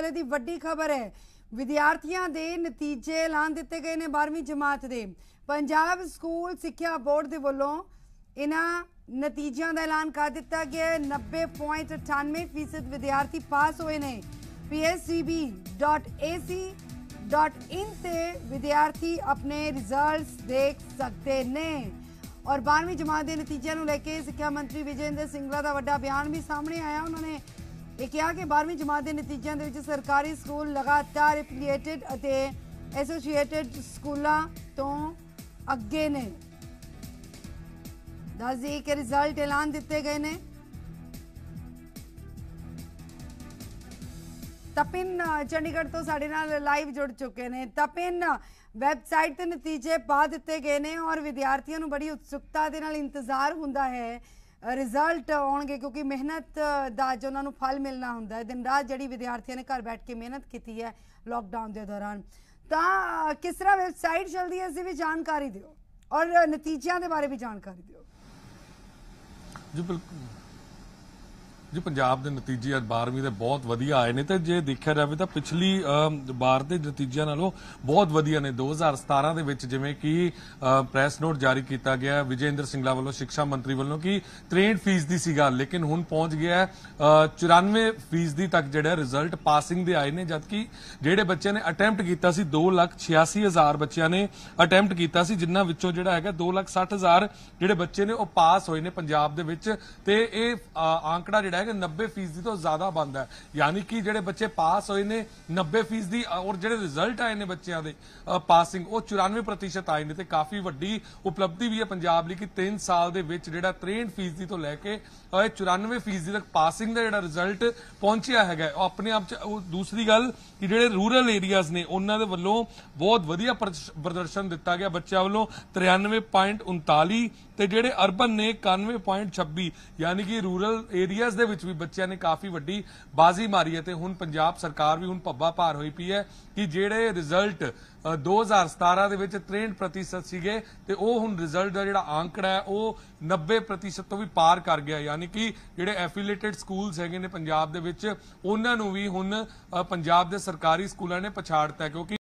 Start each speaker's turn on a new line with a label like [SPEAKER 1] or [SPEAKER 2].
[SPEAKER 1] ਵੇਲੇ ਦੀ ਵੱਡੀ ਖਬਰ ਹੈ ਵਿਦਿਆਰਥੀਆਂ ਦੇ ਨਤੀਜੇ ਐਲਾਨ ਦਿੱਤੇ ਗਏ ਨੇ 12ਵੀਂ ਜਮਾਤ ਦੇ ਪੰਜਾਬ ਸਕੂਲ ਸਿੱਖਿਆ ਬੋਰਡ ਦੇ ਵੱਲੋਂ ਇਹਨਾਂ ਨਤੀਜਿਆਂ ਦਾ ਐਲਾਨ ਕਰ ਦਿੱਤਾ ਗਿਆ 90.98% ਵਿਦਿਆਰਥੀ ਪਾਸ ਹੋਏ ਨੇ psb.ac.in ਤੇ ਵਿਦਿਆਰਥੀ ਆਪਣੇ ਰਿਜ਼ਲਟਸ ਦੇਖ ਸਕਦੇ ਨੇ ਔਰ 12ਵੀਂ ਜਮਾਤ ਦੇ ਨਤੀਜਿਆਂ ਨੂੰ ਲੈ ਕੇ ਸਿੱਖਿਆ ਮੰਤਰੀ ਵਿਜੇਂਦਰ ਸਿੰਘਲਾ ਦਾ ਵੱਡਾ ਬਿਆਨ ਵੀ ਸਾਹਮਣੇ ਆਇਆ ਉਹਨਾਂ ਨੇ ਇਹ ਕਿਹਾ ਕਿ 12ਵੀਂ ਜਮਾਤ ਦੇ ਨਤੀਜਿਆਂ ਦੇ ਵਿੱਚ ਸਰਕਾਰੀ ਸਕੂਲ ਲਗਾਤਾਰ ਐਫੀਲੀਏਟਿਡ ਅਤੇ ਐਸੋਸੀਏਟਿਡ ਸਕੂਲਾਂ ਤੋਂ ਅੱਗੇ ਨੇ ਦਾਜ਼ੀ ਕੇ ਰਿਜ਼ਲਟ ਐਲਾਨ ਦਿੱਤੇ ਗਏ ਨੇ ਤਪਿੰਨ ਚੰਡੀਗੜ੍ਹ ਤੋਂ ਸਾਡੇ ਨਾਲ ਲਾਈਵ ਜੁੜ ਚੁੱਕੇ ਨੇ ਤਪਿੰਨ ਵੈਬਸਾਈਟ ਤੇ ਨਤੀਜੇ ਪਾ ਦਿੱਤੇ ਗਏ ਨੇ ਔਰ ਵਿਦਿਆਰਥੀਆਂ ਨੂੰ ਬੜੀ ਉਤਸੁਕਤਾ ਦੇ ਨਾਲ ਇੰਤਜ਼ਾਰ ਹੁੰਦਾ ਹੈ ਰਿਜ਼ਲਟ ਆਉਣਗੇ ਕਿਉਂਕਿ ਮਿਹਨਤ ਦਾ ਜੋ ਉਹਨਾਂ ਨੂੰ ਫਲ ਮਿਲਣਾ ਹੁੰਦਾ ਹੈ ਦਿਨ ਰਾਤ ਜਿਹੜੀ ਵਿਦਿਆਰਥੀਆਂ ਨੇ ਘਰ ਬੈਠ ਕੇ ਮਿਹਨਤ ਕੀਤੀ ਹੈ ਲਾਕਡਾਊਨ ਦੇ ਦੌਰਾਨ ਤਾਂ ਕਿਸ ਤਰ੍ਹਾਂ ਵੈਬਸਾਈਟ ਚੱਲਦੀ ਹੈ ਇਸ ਦੀ ਵੀ ਜਾਣਕਾਰੀ ਦਿਓ ਔਰ ਨਤੀਜਿਆਂ ਦੇ ਬਾਰੇ ਵੀ ਜਾਣਕਾਰੀ ਦਿਓ
[SPEAKER 2] ਜੀ ਬਿਲਕੁਲ ਜੀ ਪੰਜਾਬ ਦੇ ਨਤੀਜੇ ਅੱਜ 12ਵੀਂ ਦੇ ਬਹੁਤ ਵਧੀਆ ਆਏ ਨੇ ਤੇ ਜੇ ਦੇਖਿਆ ਜਾਵੇ ਤਾਂ ਪਿਛਲੀ ਬਾਰ ਦੇ ਨਤੀਜਿਆਂ ਨਾਲੋਂ ਬਹੁਤ ਵਧੀਆ ਨੇ 2017 ਦੇ ਵਿੱਚ ਜਿਵੇਂ ਕਿ ਪ੍ਰੈਸ ਨੋਟ ਜਾਰੀ ਕੀਤਾ ਗਿਆ ਵਿਜੇਂਦਰ ਸਿੰਘਲਾ ਵੱਲੋਂ ਸਿੱਖਿਆ ਮੰਤਰੀ ਵੱਲੋਂ ਕਿ 63% ਦੀ ਗੱਲ ਲੇਕਿਨ ਹੁਣ ਪਹੁੰਚ ਗਿਆ 94% ਦੀ ਤੱਕ ਜਿਹੜਾ ਰਿਜ਼ਲਟ ਪਾਸਿੰਗ ਦੇ ਆਏ ਨੇ ਜਦਕਿ ਜਿਹੜੇ ਬੱਚਿਆਂ ਨੇ ਅਟੈਂਪਟ ਕੀਤਾ ਸੀ 286000 ਬੱਚਿਆਂ ਨੇ ਅਟੈਂਪਟ ਕੀਤਾ ਸੀ ਜਿਨ੍ਹਾਂ ਵਿੱਚੋਂ ਜਿਹੜਾ ਹੈਗਾ 260000 ਜਿਹੜੇ ਬੱਚੇ ਨੇ ਉਹ ਪਾਸ ਹੋਏ ਨੇ ਪੰਜਾਬ ਦੇ ਵਿੱਚ ਤੇ ਇਹ ਆਂਕੜਾ ਜਿਹੜਾ ਹੈ ਕਿ 90% ਤੋਂ ਜ਼ਿਆਦਾ ਬੰਦ ਹੈ ਯਾਨੀ ਕਿ ਜਿਹੜੇ ਬੱਚੇ ਪਾਸ ਹੋਏ ਨੇ 90% ਔਰ ਜਿਹੜੇ ਰਿਜ਼ਲਟ ਆਏ ਨੇ ਬੱਚਿਆਂ ਦੇ ਪਾਸਿੰਗ ਉਹ 94% ਆਏ ਨੇ ਤੇ ਕਾਫੀ ਵੱਡੀ ਉਪਲਬਧੀ ਵੀ ਹੈ ਪੰਜਾਬ ਲਈ ਕਿ 3 ਸਾਲ ਦੇ ਵਿੱਚ ਜਿਹੜਾ 63% ਤੋਂ ਲੈ ਕੇ 94% ਤੱਕ ਪਾਸਿੰਗ ਦਾ ਜਿਹੜਾ ਰਿਜ਼ਲਟ ਪਹੁੰਚਿਆ ਹੈਗਾ ਉਹ ਆਪਣੇ ਆਪ ਚ ਦੂਸਰੀ ਗੱਲ ਕਿ ਜਿਹੜੇ ਰੂਰਲ ਏਰੀਆਜ਼ ਨੇ ਉਹਨਾਂ ਦੇ ਵੱਲੋਂ ਬਹੁਤ ਵਧੀਆ ਪ੍ਰਦਰਸ਼ਨ ਦਿੱਤਾ ਗਿਆ ਬੱਚਿਆਂ ਵੱਲੋਂ 93.39 ਤੇ ਜਿਹੜੇ ਅਰਬਨ ਨੇ 91.26 ਯਾਨੀ ਕਿ ਰੂਰਲ ਏਰੀਆਜ਼ ਦੇ ਵਿੱਚ ਵੀ ਬੱਚਿਆਂ ਨੇ ਕਾਫੀ ਵੱਡੀ ਬਾਜ਼ੀ ਮਾਰੀ ਹੈ ਤੇ ਹੁਣ ਪੰਜਾਬ ਸਰਕਾਰ ਵੀ ਹੁਣ ਪੱਬਾ ਭਾਰ ਹੋਈ ਪਈ ਹੈ ਕਿ ਜਿਹੜੇ ਰਿਜ਼ਲਟ 2017 ਦੇ ਵਿੱਚ 63% ਸੀਗੇ ਤੇ ਉਹ ਹੁਣ ਰਿਜ਼ਲਟ ਦਾ ਜਿਹੜਾ ਆંਕੜਾ ਹੈ ਉਹ 90% ਤੋਂ ਵੀ ਪਾਰ ਕਰ ਗਿਆ ਯਾਨੀ ਕਿ ਜਿਹੜੇ ਐਫੀਲੀਏਟਡ ਸਕੂਲਸ ਹੈਗੇ ਨੇ ਪੰਜਾਬ ਦੇ ਵਿੱਚ ਉਹਨਾਂ ਨੂੰ ਵੀ ਹੁਣ ਪੰਜਾਬ ਦੇ ਸਰਕਾਰੀ ਸਕੂਲਾਂ ਨੇ ਪਛਾੜਤਾ ਕਿਉਂਕਿ